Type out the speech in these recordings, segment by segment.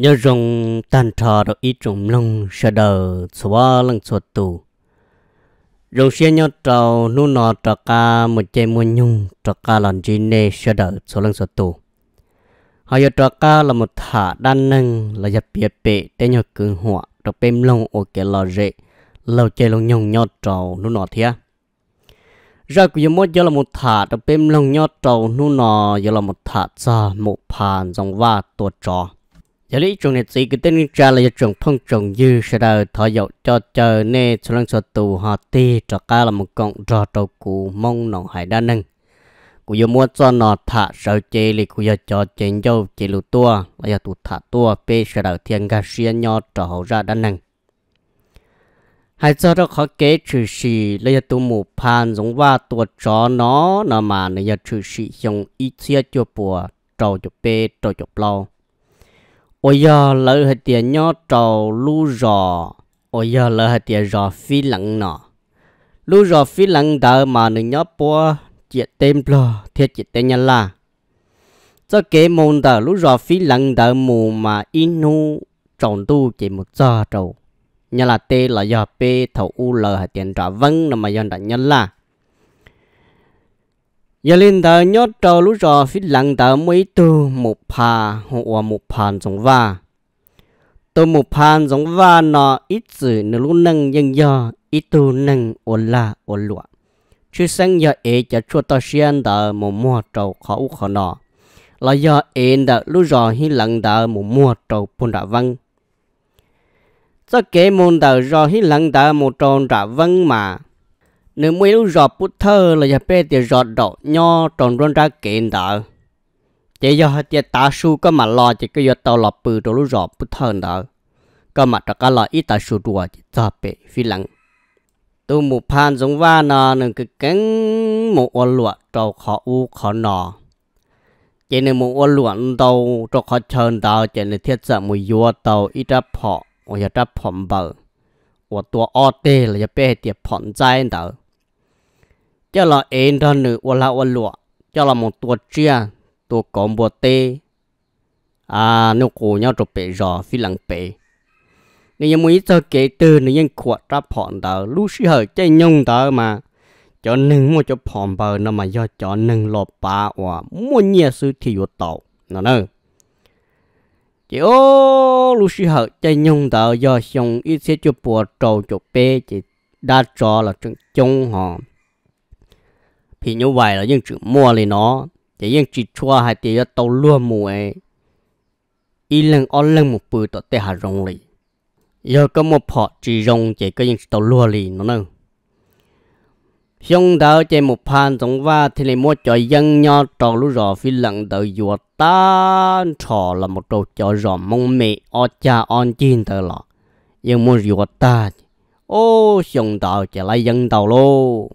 nhớ rong tan trò đó ít trồng lông sợ đờ xóa lăng xóa tù rong xe nhau trầu nu nọ trò ca một chế mua nhung trò ca lần gì nê sợ đờ xóa lăng xóa tù họ giờ trò ca là một thả đan nâng là giáp bia bệ để nhau cường họa trò bêm lông ô kẻ lò rệ lâu chơi lông nhung nhau trầu nu nọ thia ra của giờ mỗi giờ là một thả trò bêm lông nhau trầu nu nọ giờ là một thả xa một phàn dòng va tuột trò giờ lý trường này chỉ cái tên cha là trường phong trường dư sẽ đào thọ dậu cho chờ nè cho lăng sợ tù họ ti cho ca là một con rò trâu cụ mong nọ hải đa nâng cụ giờ mua cho nọ thả sợ chê lì cụ giờ cho chê dâu chê lù tua là giờ tụ thả tua bê sẽ đào thiên ga xuyên nho trò hậu ra đa nâng hai giờ đó khó kế trừ sĩ là giờ tụ mù pan giống va tua chó nó nọ mà nè giờ trừ sĩ dùng ít chia cho bùa trâu cho bê trâu cho lâu ôi giờ lỡ hết tiền nhỏ trầu lu rò ôi giờ lỡ hết tiền rò phi lăng nọ lu rò phi lăng đỡ mà nửa nhớ bùa chuyện tên bờ thiệt chuyện tên nhân la. cho kế môn đỡ lu rò phi lăng đỡ mù mà inu trọng tu chỉ một giờ trầu nhà là tê là giờ p thầu u lờ hết tiền trả vâng là mà dân đã nhân là giờ lên tờ nhót trâu lú rò phía lặng tờ mấy tu một phà hoặc một phàn giống va tu một phàn giống va nó ít chữ nó lú nâng nhưng do ít tu nâng ổn la ổn lụa chứ sáng giờ ấy cho chua tao xiên tờ một mua trâu khó u khó nọ là giờ ấy tờ lú rò hi lặng tờ một mua trâu bùn đã văng cho kế môn tờ rò hi lặng tờ một tròn đã văng mà นึ่งไม่รู้จอบพุทธเลยจะเป็นเดียจอดดอกย่อตรงร้นรักเกินดาจะย่อเดียตาชูก็มาลอยจะก็ย่อตอลปืนตัวรู้จอบพุทธเดาก็มาตะกันลอยอีตาชูดัวจะจับเป็ฟิลังตัวหมู่พันสงว่านาหนึ่งก็เก่งหมู่อวลวดตัวขออูขอนอจะในหมู่อวลวดตัวตัวขอเชิญดาวจะในเทศมวยยัวตัวอีตาพ่อียตาผอมเบอว่าตัวอ้อเต้เลยจะเป็นเดียผ่อนใจเดา cho là em đó nữ ô la ô lụa cho là một tua chia tua cổng bùa tê à nó cổ nhau trộn bể rò phi lăng bể nên ยัง mới cho kể từ nên ยัง quạt ra phòn đó lúc xí hở chơi nhung đó mà cho nâng một cho phòn bờ nó mà do cho nâng lọ ba và muốn nhiều sự thì vô tàu nó nè chỉ ô lúc xí hở chơi nhung đó do xong ít sẽ cho bùa trâu cho bê chỉ đa cho là trứng chung hòm thì như vậy là những chữ mua thì nó thì những chữ chua hay thì tàu luôn mùa ấy ít lần ít lần một bữa tao tê hà rong lì giờ có một phọ chỉ rong chỉ có những tàu luôn lì nó nè xong đó chỉ một phan trong va thì lại mua cho dân nhau trò lú rò phi lần đợi dùa ta trò là một trò cho rò mong mẹ o cha on chín tờ lọ nhưng mua dùa ta ô xong đó chỉ lại dân tàu luôn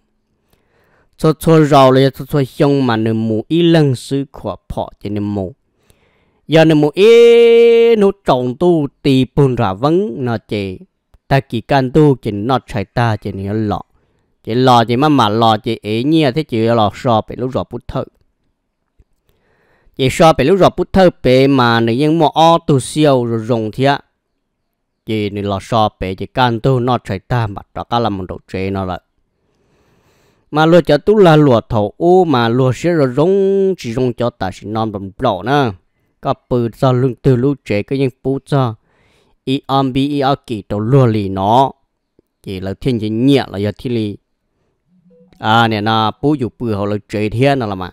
cho cho rau lấy cho cho xong mà nên mù ít lần sư khỏa phọ cho nửa mù giờ nên mù ít nó trọng tu tì bùn ra vấn nó chỉ ta kỳ can tu chỉ nó chạy ta chỉ nó lọ chỉ lọ chỉ mà mà lọ chỉ ấy nhia thế chỉ lọ sọ bị lúc rồi bút thơ chỉ sọ bị lúc rồi bút thơ bị mà nửa những mò o tu siêu rồi rồng thiệt chỉ nửa lọ sọ bị chỉ can tu nó chạy ta mà đó cả là một đồ chơi nó lại mà lo cho tú là lo thầu u mà lo sẽ rồi rong chỉ rong cho ta chỉ non đồng bỏ nè có bự cho lưng từ lũ trẻ cái những bù cho ý âm bi ý ác kỳ tổ lo lì nó chỉ là thiên nhiên nhẹ là giờ thiên lì à nè na bù dù bự họ là trẻ thiên là mà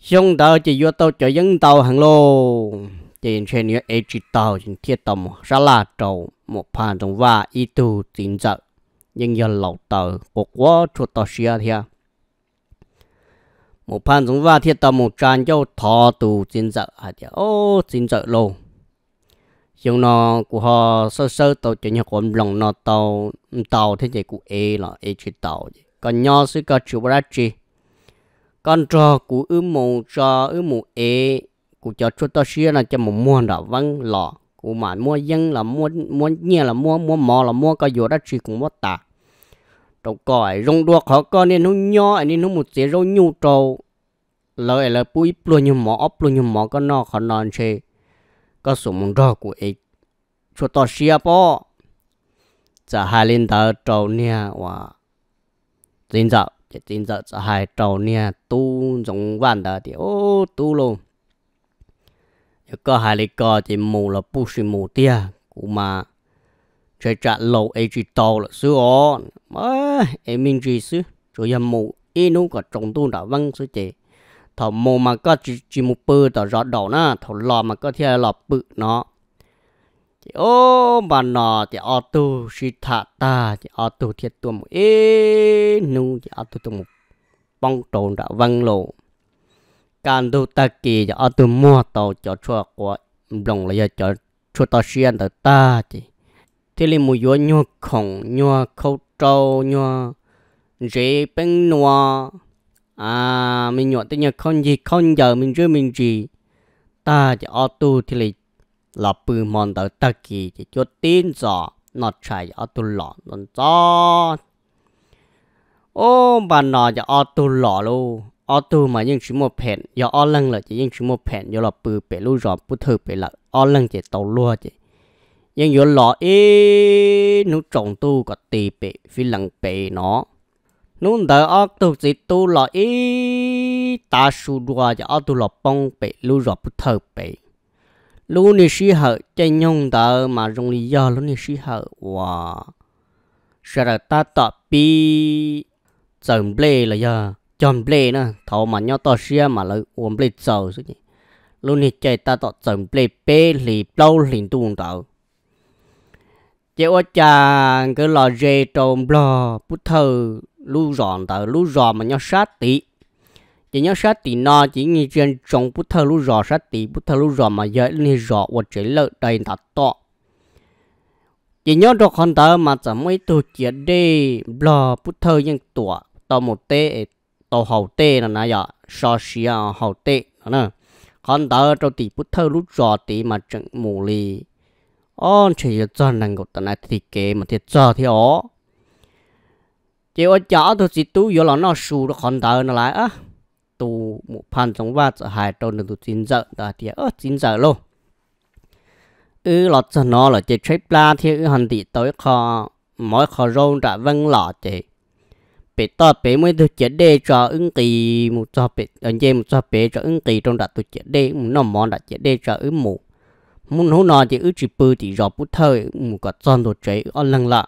xong tao chỉ vô tao cho dân tao hàng lô trên trên nhớ ai chỉ tao trên thiết tao ra là trầu một phản đồng và ít tu tiền trợ nhưng giờ lẩu tờ bộ quá chuột tờ xia à thia một pan chúng va thiết tờ một tràn cho thò tù xin sợ à thia ô xin sợ lô chúng nó của họ sơ sơ tàu chỉ nhà của lòng nó tàu tàu thế thì của e là e chỉ tàu còn nhỏ sư có chịu ra chi còn cho của ư mù cho ư mù e của cho chúng ta xia là cho một mua đã văng lọ của mà mua dân là mua mua nhẹ là mua mua mò là mua có vô ra chi cũng mất tạc trâu còi rong đua họ con nên nó nhỏ nên nó một chế râu nhu trâu lời là bùi luôn như mỏ ấp luôn như mỏ có nó khó non chê có số mong rõ của ấy cho to xia à po giờ hai lên tờ trâu nha và tin dạo chỉ tin dạo giờ hai trâu nha tu giống vạn tờ thì ô tu luôn có hai lý co thì mù là bù xì mù tia cũng mà chạy trả lâu ấy chỉ tàu là sư on mà em mình chỉ sư rồi em mù ý nó có trọng tu đã văng sư chị thầu mù mà có chỉ chỉ một bự tàu rõ đầu na thầu lò mà có theo lò bự nó thì ô bà nọ thì ô tu si thả ta thì ô tu thiệt tu một ý nu thì ô tu tu một bông trồn đã văng lộ can tu ta kỳ thì ô tu mua tàu cho chua của đồng là giờ cho chua tàu xiên ta chị thế là mùi gió nhua khổng nhua khâu trâu nhua rễ bên nhua à mình nhua tới nhà không gì không giờ mình chưa mình gì ta chỉ ô tu thì là là bự mòn tới ta kỳ chỉ cho tin rõ nó chạy ô tu lọ nó cho ô bà nó chỉ ô tu lọ luôn ô tu mà nhưng chỉ một phen giờ ô lăng là chỉ nhưng chỉ một phen giờ là bự bể lu rõ bút thử bể là ô lăng chỉ tàu lúa chỉ ยังอยู่หล่อเอ้นุจงตู้ก็ตีเปฟิลังเปเนาะนุ่นเดอออกตุจิตู้หล่อเอ้ตาสูดัวจะเอาตู้หล่อปองเปลู่หล่อพุทเธอเปลู่นี่สิเหอะจะยงเดอมาจงลียอลู่นี่สิเหอะว่าสระตาตอปีจอมเบลเลยยาจอมเบลนะเท่ามันยอต่อเสียมาเลยอวมเบลเจ้าสิลู่นี่ใจตาตอจอมเบลเปหลีเปล่าหลินตูงเดอ chế ô cha cứ lò dê trộm lò bút thơ lú giòn tờ lú giòn mà nhau sát tí chỉ nhau sát tí no chỉ như trên trồng bút thơ lú giòn sát tí bút thơ lú giòn mà dễ như giò ô chế lợ đầy thật to chỉ nhớ đọc con tờ mà chẳng mấy tổ chế đi lò bút thơ nhưng tủa tàu một tê tàu hậu tê là nãy giờ so xia hậu tê nè con tờ trâu tí bút thơ lú giò tí mà chẳng mù lì Ôn on chỉ cho năng gột này thì kệ mà thiệt cho thì ó chỉ ở chợ thôi chỉ tú vô là nó sưu được còn đỡ nó lại á tu một phần trong ba trở hai tuần được chín giờ đó thì ở chín giờ luôn ừ lọt cho nó là chỉ trip la thì hành thì tới kho mỗi kho rôn đã vâng lọ chị bị to bị mới được chết đê cho ứng kỳ một cho bị anh em một cho bị cho ứng kỳ trong đã tôi chết đê nó mòn đã chết đê cho ứng mù muốn hú nọ thì ư chỉ bự thì rõ bút thơ một có tròn đồ chế ở lăng lạ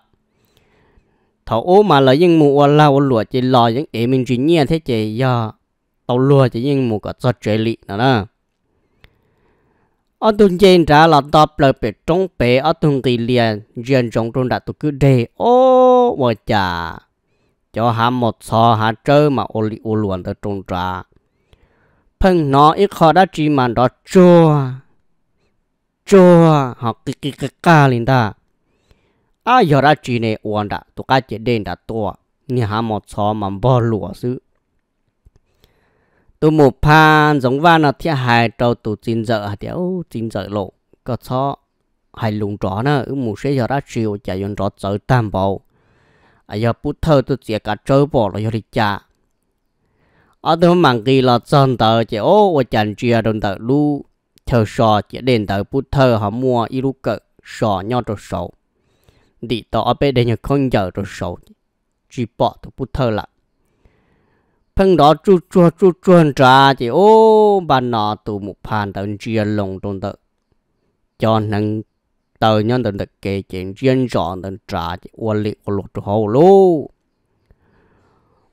thảo ô mà là những mù ở la ở lúa chỉ lo những em mình chỉ nhẹ thế chỉ ya tàu lúa chỉ những mù có tròn trái lị nữa nè ở tuần trên trả là tập lời về trong bể ở tuần kỳ liền riêng trong trong đã tôi cứ đề ô vợ chà cho hà một sò hà trơ mà ô li ô luồn tới trong trả phân nó ít khó đã chỉ mà đó chua cho họ kí kí kí ca lên ta à giờ ra chuyện này uống đã tụ cá chỉ đen đã to như hà một chó mà bỏ lúa xứ tụ một pan giống van là thiên hài trâu tụ chín giờ thiếu chín giờ lộ có chó hay lùng rõ nữa ừ mù sẽ giờ ra chiều chạy dùng rõ chở tam bộ à giờ bút thơ tụ chỉ cả chơi bỏ rồi giờ đi chả ở đâu mang kỳ là chân tờ chỉ ô và chẳng chia à, đồng tờ lưu thờ sò chỉ đến tới bút thờ họ mua ít lúc cỡ sò nhau rồi sầu đi tỏ ở bên đây nhờ không giờ rồi sầu chỉ bỏ từ bút thờ lại phân đó chú chua chú chuan ra chỉ ô bà nọ tụ một bàn tận chia lồng trong tờ cho nên tờ nhân tận được kể chuyện riêng rõ tận trả chỉ ô lị ô lột hậu lô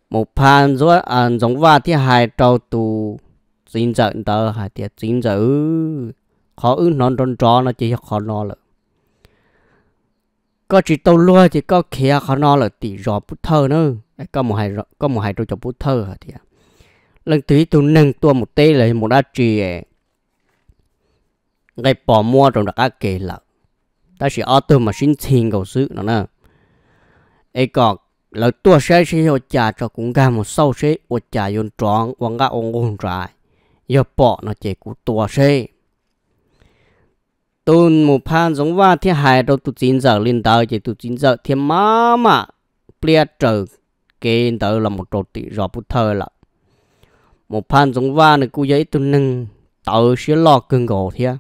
một bàn rồi ăn giống và thì hai trâu tù xin giận tờ hả tiệt xin giận khó ứng non tròn trò nó chỉ học khó nó lợ có chỉ tàu lua thì có kia khó nó lợ tỷ rò bút thơ nữa có một hai có một hai đôi cho bút thơ hả tiệt lần thứ tôi nâng tua một tê lại một đá trì ngay bỏ mua rồi đã kể lợ ta chỉ ở auto mà xin tiền cầu sự nó nè ấy còn là tua xe xe hồ trà cho cũng ga một sâu xe hồ trà yon tròn hoàng ga ông ông trái giờ bỏ nó chế cú tua xe tôn một phan giống va thì hai đầu tụ chín giờ lên tàu chế tụ chín giờ thì má mà bia trở cái tàu là một trò tỷ rõ bút thơ là một phan giống va này cú giấy tụ nâng tàu sẽ lo cưng gỗ thia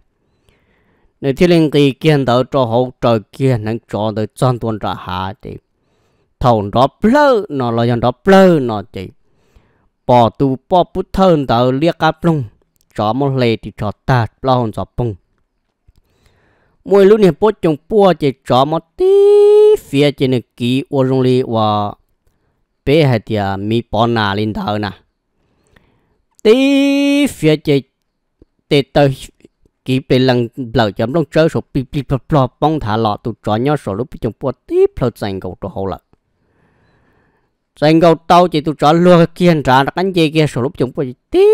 nếu thiên linh kỳ kiên tàu cho hậu trời kia nâng cho tàu chọn tuần trả hạ thì thầu đó plơ nó là dòng đó plơ nó chỉ bỏ tu bỏ bút thân tờ liếc cá plung cho một lệ thì cho ta lo hồn chó plung mỗi lúc này bố chồng bố chỉ chó một tí phía trên này ký ô rung li và bé hay thì à, mi bỏ nà lên thở nà tí phía trên tê tờ ký bên lần lâu chấm lông chơi số bị bị bọt bọt bong thả lọ tụ chó nhau số lúc bị chồng bố tí phơi dành cầu trò hậu lợn Dành gầu tàu chỉ tu cho lừa kiên ra nó cắn dây kia sổ lúc chúng bây tí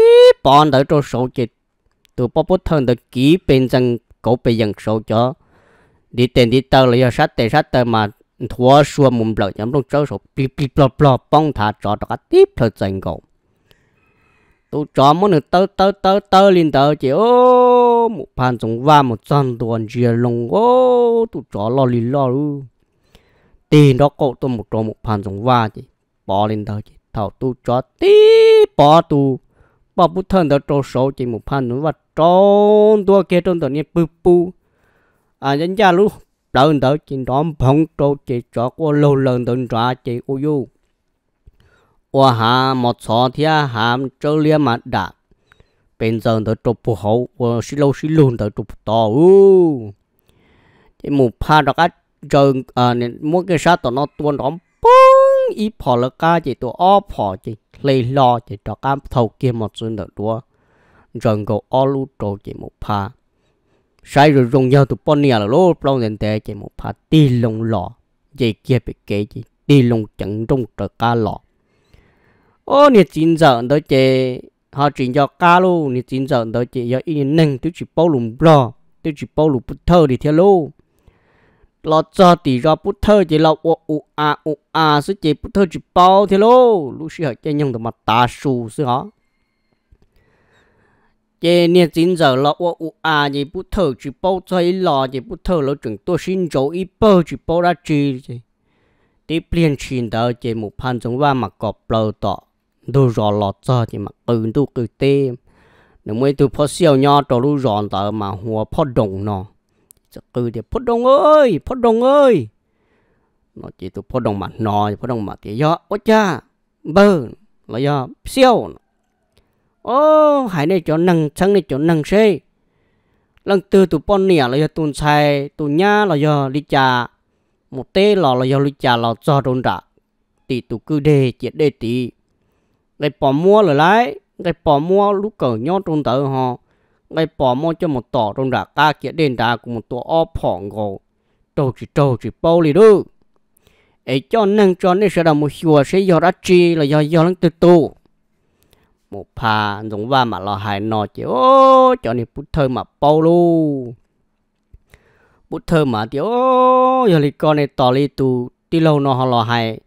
bọn tới cho số chỉ tụi bó bó thân tới ký bên dân cổ bề dân sổ chó đi tên đi tàu là sát tên sát tên mà thua xua mồm lợi nhắm lúc cháu số, bì bì bò bò bong thả cho đó cá tiếp thật dành gầu tụi cho muốn được tơ tơ tơ tơ lên tơ chỉ ô một bàn giống va một chân tuần chia lông ô tụi cho lo lì lo luôn tiền đó cậu tôi một trò một bàn giống va chỉ bỏ lên đó chị thảo tu cho tí bỏ tu bỏ bút thân đó cho số chỉ một phan nữa và trôn tua kia trôn tận nhiên bự bù à nhân gia lúc lần đó chỉ đó phong trâu chỉ cho cô lâu lần tận ra chỉ u u và hà một số thia hàm trâu liên mặt đạt bên giờ đó trâu bù hậu và xí lâu xí luôn đó trâu to u chỉ một phan đó cái trời à nên muốn cái sao tụi nó tuôn đóng ý phò là ca chỉ tụ o phò chỉ lấy lo chỉ cho cam thầu kia một xuân được đua rồi gỗ o lu trổ chỉ một pha sai rồi dùng nhau tụ bọn nhà là lô plong nền tệ chỉ một pha ti lông lọ dây kia bị kế chỉ ti lông chẳng trong trở ca lọ ô nhiệt chín giờ đó chỉ họ chỉ cho ca luôn nhiệt chín giờ đó chỉ do ý nâng tôi chỉ bao lùm lo tôi chỉ bao lùm bút thơ đi theo luôn lo cho tỷ ra bút thơ chỉ lo u u a u a sư chỉ bút thơ chỉ bao thế lô lúc sư hỏi chơi nhung được mặt ta sù sư hả chế niên chín giờ lo u u a chỉ bút thơ chỉ bao cho ý lo chỉ bút thơ lo chuẩn tôi xin chỗ ý bao chỉ bao ra chi chứ tí liền chín đó chế một phần chúng va mà có bao tọ đồ rõ lo cho chỉ mà ừ đồ cứ tê nếu mới từ phó siêu nho trò lu ròn tờ mà hùa phó động nó cứ thì phốt đồng ơi phốt đồng ơi nó chỉ tụ phốt đồng mặt nò phốt đồng mặt thì do ô cha bơ là do siêu ô hải này chỗ năng sáng này chỗ năng xe lần từ tụ pon nè là do tụn xài tụn nhá là do lý trà một tê lò là do lý trà là do đồn đã thì tụ cứ đề chuyện đề tí cái bỏ mua là lái cái bỏ mua lúc cờ nhau trong tờ họ ngay bỏ mô cho một tỏ trong đã ca kia đền đá của một tổ o phỏng gồ trâu chỉ trâu chỉ bao lì đu ấy cho nâng cho nên sẽ là một chùa sẽ do đã chi là do do lăng tự tu một phà giống va mà lo hài nọ chỉ ô cho nên bút thơ mà bao lu bút thơ mà thì ô giờ lì con này tỏ lì tu đi lâu nó họ lo hài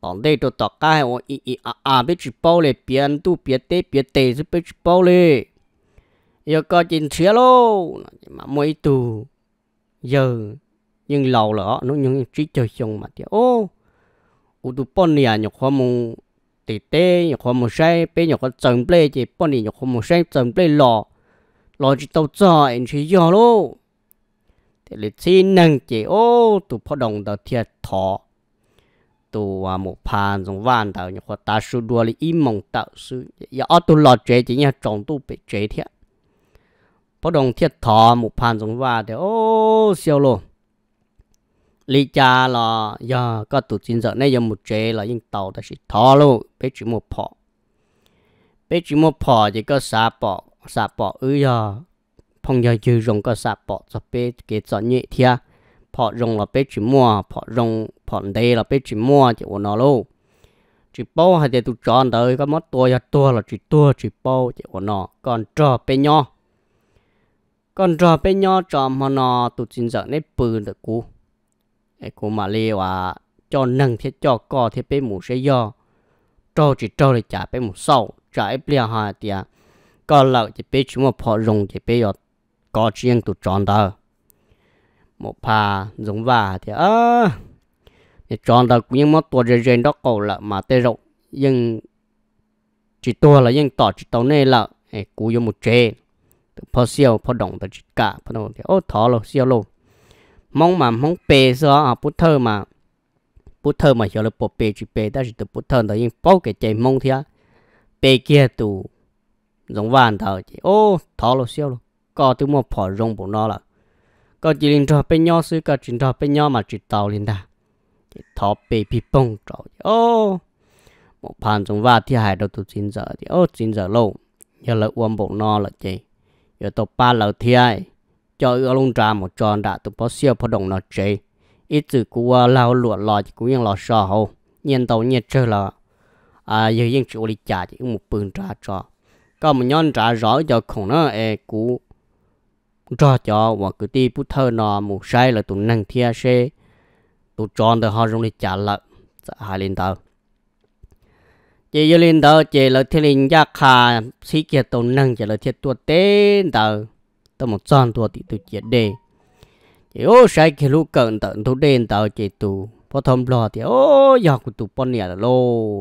tỏng đây tôi tỏ cái ô ý ý à à biết chỉ bao lì biến tu biến tê biến tê sẽ biết chỉ bao lì giờ có chín xía lô mà mấy tù giờ nhưng lâu lỡ nó những trí chơi xong mà thì ô u tu bọn nè nhọc hoa mông tê tê nhọc hoa mông say bé nhọc hoa trồng ple chỉ bọn nè nhọc hoa mông say trồng ple lò lò chỉ tàu trời em chỉ giờ lô thì lịch sử năng chỉ ô tu pho đồng đầu thiệt thọ tu à một pan dùng van đầu nhọc hoa ta su đua li im mong tạo sự giờ à, tu lò chế chỉ nhà trồng tu bị chế thiệt bắt đồng thiết thọ một phần giống và thì ô siêu luôn lý cha là giờ dạ, có tụt chín giờ nay giờ một chế là yên tàu ta chỉ thọ luôn bé chỉ một phò bé chỉ một phò thì có xả bỏ xả bỏ ư giờ phong giờ chưa dùng có xả bỏ cho bé cái cho nhẹ thia phò dùng là bé chỉ mua phò dùng phò đây là bé chỉ mua thì của nó luôn chỉ bao hay để tụt tròn tới có mất tua giờ tua là chỉ tua chỉ bao thì của nó còn trò bé nhau còn trò bên nhỏ trò mà nó tụt chín giờ nấy bự được cú ấy cú mà li và cho nâng thế cho co thế bên mù sẽ do trâu chỉ trâu để trả bên mù sâu trả ấy bia hà tiệt còn lợn chỉ bên chúng mà phò rồng chỉ bên giờ có chuyện tụt tròn đó một pha giống vả thì ơ thì tròn đó cũng nhưng mà tua rèn rèn đó cầu là mà tê rộng nhưng chỉ tua là nhưng tỏ chỉ tàu nê là ấy cú vô một trên พอเซียวพอดงตัวจิกะพอดงโอ้ทอโลเซียวโลมองมามองเปซออ่ะพุทเธอมาพุทเธอมาเหี่ยวเลยปวดเปจีเปแต่สิตัวพุทเธอตัวยิ่งป้อเกใจมองเทียเปเกียตูรงวานเท่าจีโอ้ทอโลเซียวโลก็ตัวมัวพอรงบุนอละก็จีลินทอเป็นย่อซื้อก็จีนทอเป็นย่อมาจีเตาลินดาทอเปพี่ป้องเจ้าโอ้ một phần trong vạt thì hai đầu tụt chín giờ thì ô chín giờ lâu giờ là uống bộ no là chị giờ tụ ba lầu thiên cho ở lông trà một tròn đã tụ bó siêu phô đồng nó chế ít từ cú à, lao lụa lò chỉ cũng yên lò sò hầu nhiên tàu nhiên chơi là à giờ yên chịu đi trả chỉ một bừng trà cho có một nhon trà rõ giờ không nó e cú cho cho và cứ đi bút thơ nó một sai là tụ năng thiên xe tụ tròn từ họ rong đi trả lợ dạ, hai lên tàu chị yêu linh đó chị là thiên linh gia khả sĩ kia tàu năng chị là thiên tua tên đó tao một tròn tua thì tụi chị đề chị ô sai kia lúc cận tận tụi đen đó chị tụ พอทำรอที่โอ้ยากกูตุปนเนี่ยโล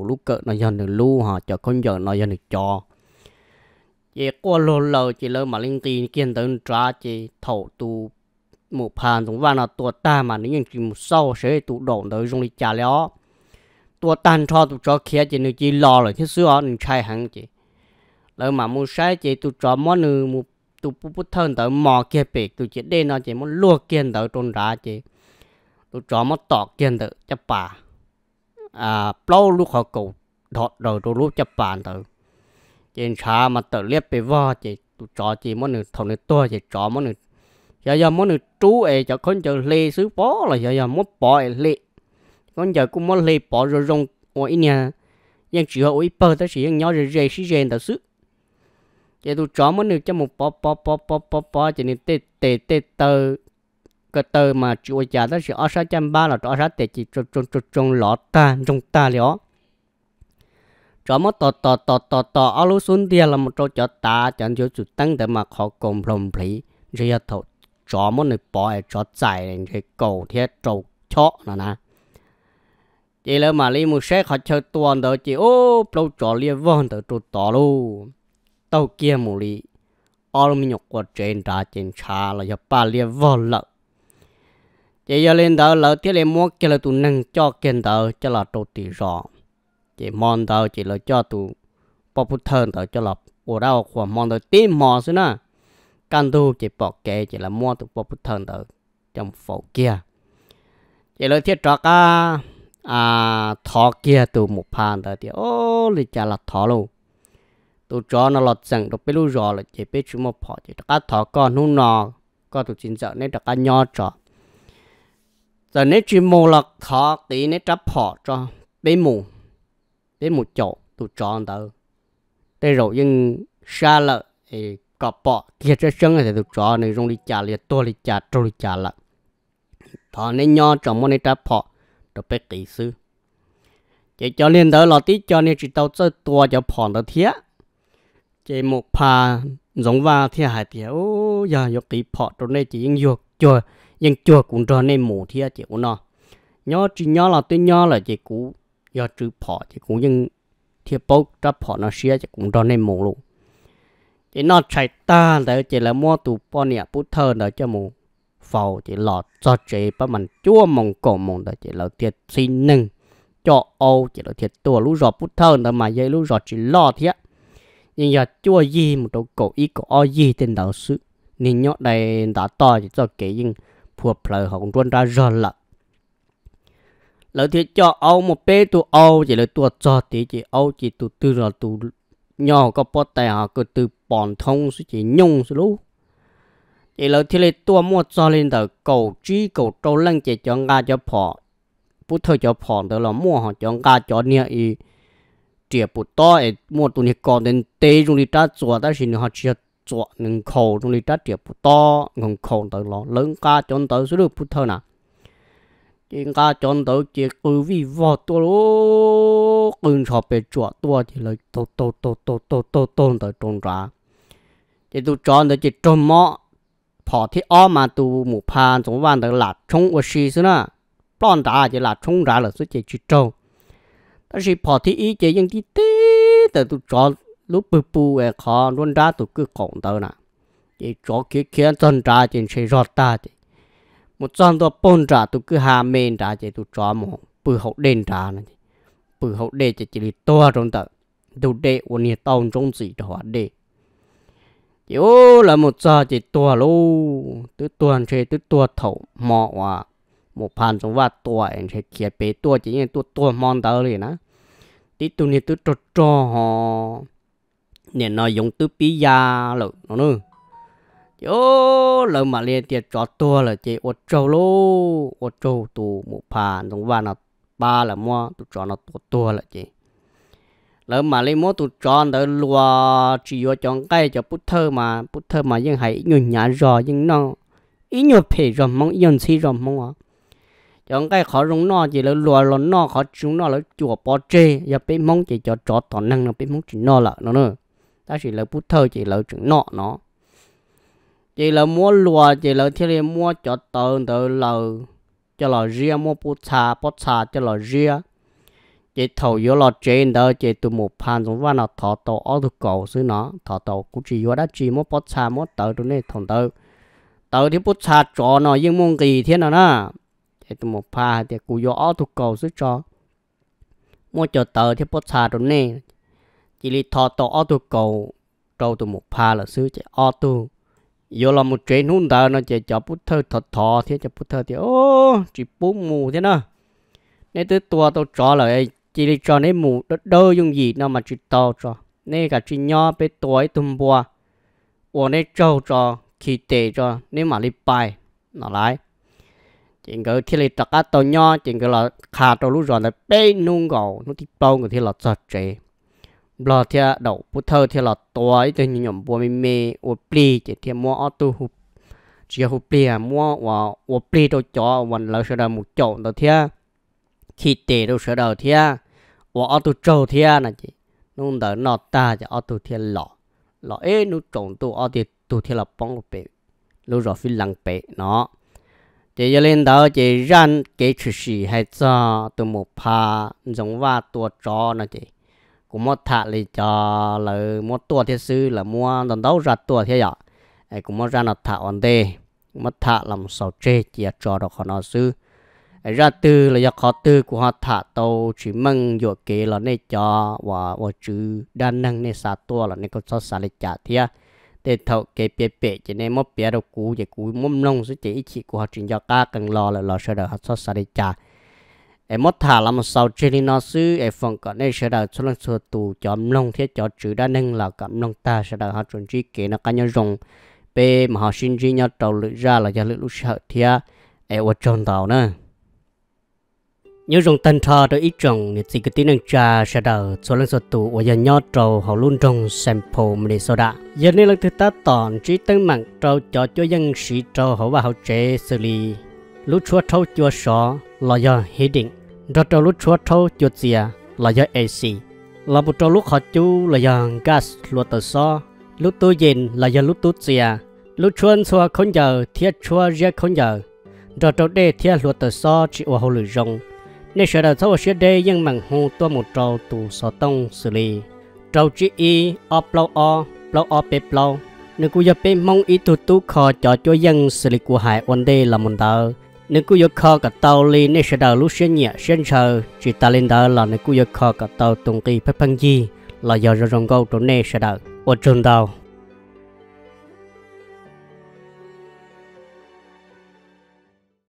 ลูกเกิดนายหนึ่งลูฮะจะคนเยอะนายหนึ่งจอเยกัวโลเราจีเลยมาลิงตีเกี่ยนเดินจ้าจีเท่าตูหมู่พานตรงว่าน่ะตัวตามันนี่ยังจีมุเศร้าเสียตูโด่งเดินตรงนี้จ่าแล้วตัวตันชอตัวจอเขียจีนูจีรอเลยที่ซื้ออ๋อหนึ่งชายหังจีแล้วมามูใช้จีตัวจอมอหนึ่งมูตัวปุ๊บเทินตัวหมอเกียเปกตัวจีเด่นอจีมันลวกเกียนตัวตนราจีตัวจอมอตอกเกียนตัวจะป่าอ่าเปล่าลูกเขากูดอดเดอตัวลูกจะป่านตัวจีนช้ามาตัวเรียบไปว่าจีตัวจอจีมอหนึ่งทำในตัวจีจอมอหนึ่งยายามอหนึ่งจู้เอ๋จะคนจะเลซื้อป้อเลยยายามอป้อเอ๋เละ con giờ cũng mới lấy bỏ rồi rong ôi nha nhưng chỉ ôi bơ ta chỉ nhưng nhớ rồi rề xí rề ta sức vậy tôi chó mới được cho một bó bó bó bó bó bó cho nên tê tê tê tơ cái tơ mà chịu trả đó chỉ ở sáu trăm ba là ở sáu tê chỉ trong trong trong trong lọ ta trong ta lió chó mới tò tò tò tò tò ở lối xuống đi là một chỗ chó ta chẳng chịu chịu tăng để mà khó cùng lồng lý rồi thầu chó muốn được bỏ chó chạy để cầu thiết trâu chó nữa nè chỉ là mà li một xe họ chơi toàn đó chỉ ô lâu cho liên vòn vâng đó trụ tỏ luôn tàu kia mù li ở mình nhục qua trên trà trên trà là giờ ba liên vòn vâng lợ chỉ giờ lên đó lợ tiếp lên mua kia là tụ nâng cho kiện đó cho là trụ tỷ rõ chỉ mong đó chỉ là cho tụ bỏ bút thân đó cho là ủa đâu của mong đó tím mò xí na căn tu chỉ bỏ kệ chỉ là mua tụ bỏ bút thân đó trong phố kia chỉ là thiết trọ à à thọ kia tụ một phan đó thì ô lì chả là thọ luôn tụ cho nó lọt rằng đồ bê lu rò là chỉ bê chúng một phò chỉ các thọ con nu nọ có tụ chín giờ nên các nho trò giờ nếu chỉ mù là thọ tí nên chấp phò cho bê mù bê mù chỗ tụ cho đó đây rồi nhưng xa lợ thì có bỏ kia cho sân thì tụ cho này rong lì chả liệt to lì chả trâu lì chả lợ thọ nên nho trò món nên chấp phò cho bé kỹ sư chỉ cho nên đó là tí cho nên chỉ tao chơi tua cho phòn đó thiệt chỉ một pha giống va thiệt hải thiệt ô giờ yo kỹ phọ trong đây chỉ những yo chùa những chùa cũng cho nên mù thiệt chỉ của nó nhớ chỉ nhớ là tôi nhớ là chỉ cũ giờ chữ phọ chỉ cũng những bốc ra phọ nó xia chỉ cũng cho nên mù luôn chỉ nó chạy ta để chỉ là mua tụ bò nè bút thơ để cho mù phò chỉ lo cho chế bà mình chua mong cổ mong đó chỉ lo thiệt xin nâng cho ô chỉ lo thiệt tua lũ rọ bút thơ đó mà dây lũ rọ chỉ lo thiệt nhưng giờ chua gì một đầu cổ ý cổ o gì tên đạo sư nên nhọ đây đã to chỉ cho kể nhưng phù phở hồng tuân ra rồi là lỡ thiệt cho ô một bé tu ô chỉ lo tu cho tí chỉ ô chỉ tu tư rồi tu nhỏ có bó tay họ cứ từ bọn thông sự chỉ nhung sự lúc chỉ lâu thì lấy tua mua cho lên tờ cầu trí cầu trâu lăng chỉ cho ngà cho phò bút thơ cho phò đó là mua họ cho ngà cho nia y triệt bút to ấy mua tụi này còn đến tê chúng đi ta chùa ta xin họ chia chùa nâng khẩu chúng đi ta triệt bút to ngon khẩu tờ là lớn ca cho tờ số được bút thơ nè, chỉ ngà cho tờ chỉ cứ vì vợ tôi lố cứ cho bé chùa tôi thì lấy tô tô tô tô tô tô tô tờ trôn ra chỉ tu chọn tờ chỉ trôn mọ 跑ที่อ้อมาตูหมู่พานสมวันแต่หลัดชงวชีซะนะปล้อนตาจะหลัดชงร้าหลัดสุดเจจิโจ但是跑ที่อีเจยังที่เต้แต่ตุจอลูปูปูเอคอรุนดาตุกือกงเตอนะ เจจอเขียเขียนจนตาจินเชยรอดตาจิ một trăm ตัวปนตาตุกือหาเมนตาเจตุจอมองปือหกเด่นตานะปือหกเด่นจะจิริตัวตรงเตอตุเดวันนี้ต้องจงสีจะหัวเด่ yếu là một giờ chỉ tua lô tứ tuần chơi tứ tua thầu mọ à một pan trong vạt tua anh chơi kia bé tua chỉ như tua tua mòn tao liền tí tu này tứ trò trò họ nên nói dùng tứ pí ya lợ nó nữa yếu là mà liền tiệt trò tua là chị ô trâu lô ô trâu tu một pan trong vạt nó ba là mua tụ trò nó tua tua là chị lỡ mà lấy mốt tụt tròn đỡ lùa chỉ vô chọn cây cho bút thơ mà bút thơ mà nhưng hãy nhún nhả rò nhưng nó ý nhột thể rồi mong yên si rồi mong à chọn cây khó rung nó chỉ lỡ lùa lỡ nó khó chúng nó lỡ chùa bỏ chê giờ bị mong chỉ cho chó tỏ năng nó bị mong chỉ nó lỡ nó nữa ta chỉ lỡ bút thơ chỉ lỡ chúng nọ nó chỉ lỡ mua lùa chỉ lỡ thiên liên mua cho tờ tờ lỡ cho lỡ ria mua bút xà bút xà cho lỡ ria chỉ thầu yếu lo trên đó chỉ tụ một pan chúng ta nó thọ tổ ở tụ cầu xứ nó thọ tổ cũng chỉ yếu đã chỉ một bát xa một tờ tụ này thằng tờ tờ thì bát xa cho nó nhưng mong gì thế nào nè chỉ tụ một pan thì cũng yếu ở tụ cầu xứ cho một chỗ tờ thì bát xa tụ này chỉ li thọ tổ ở tụ cầu trâu tụ một pan là xứ chỉ ở tụ yếu là một chuyện hôn tờ nó chỉ cho bút thơ thọ thọ thế cho bút thơ thì ô chỉ bút mù thế nào nên tới tua tôi cho lời chỉ để cho nên mù đỡ đâu dùng gì nó mà chỉ to cho nên cả chỉ nhỏ bé tuổi tum bùa của nên trâu cho khi tệ cho nên mà đi bay, nó lại chỉ có khi lấy tất cả tàu nhỏ chỉ có là khá tàu lúc rồi là bé nung gầu nó thì bao người thì là chặt chế lo thì đầu bút thơ thì là tuổi thì nhiều nhóm bùa mì, mê ủa pli chỉ thì mua ô tô hụp chỉ hụp pli à mua và ủa pli đâu cho vẫn là sợ đầu một chỗ đó thì khi tệ đâu sợ đầu thì và ở 我奥都周天呢去，弄得那大就奥都天老老哎，侬种都奥的都天了帮白，侬若非浪白喏。chỉ cho lên đó chỉ răn cái chữ sĩ hay cho tôi một pha giống và tua cho nó chị cũng một thà lì cho là một tua thế sư là mua đòn đấu ra tua thế ạ cũng một ra nó thà ổn đề một thà làm sao chế chỉ cho được họ nó sư ra từ là do khó từ của họ thả tàu chỉ mừng dụ kế là nên cho và và chữ đa năng nên xa tua là nên có so xa lại trả thia để thầu kế bể bể cho nên mất bể đâu cú chỉ cú mâm nông sẽ chỉ chỉ của họ chuyển cho cá cần lo là lo sợ đầu họ so xa lại trả em mất thả là một sau trên nó sư em phòng có nên sợ đầu cho lần sửa tù cho nông thiết cho chữ đa năng là cảm nông ta sợ đầu họ chuẩn trí kế nó cá nhau rồng bề mà họ sinh chỉ nhau đầu lựa ra là do lựa lúc sợ thia em ở trong tàu nữa nhớ rong tan thọ đôi ít rong thì cái tiếng năng trà sẽ đỡ số lần số tụ và giờ nhót trầu hậu luôn rong sample mình số đã giờ nên lần thứ ta tòn chỉ tăng mạng trầu cho cho dân sĩ trầu hậu và hậu chế xử lý lúc chúa thâu chúa sọ là do hí định rồi trầu lúc chúa thâu chúa chia là do ac là một trầu lúc họ chú là do gas luật tờ so lúc tôi nhìn là do lúc tôi chia lúc chuan xua không giờ thiết chúa ra không giờ rồi trầu đê thiết luật tờ so chỉ ở hậu lửa rồng nếu sợ đầu thâu sẽ đây nhưng mảng hùng tua một trâu tù sò tông xử lý trâu chỉ y o plau o plau o pe plau nếu cô nhập bên mong ý tụt tu khó cho cho dân xử lý của hải ổn đây là một đời nếu cô nhập khó cả tàu lý nếu sợ đầu lúc sẽ nhẹ sẽ chờ chỉ ta lên đời là nếu cô nhập khó cả tàu tung kỳ phép phăng gì là do rồi rong câu trốn nè sợ đầu ở trường tàu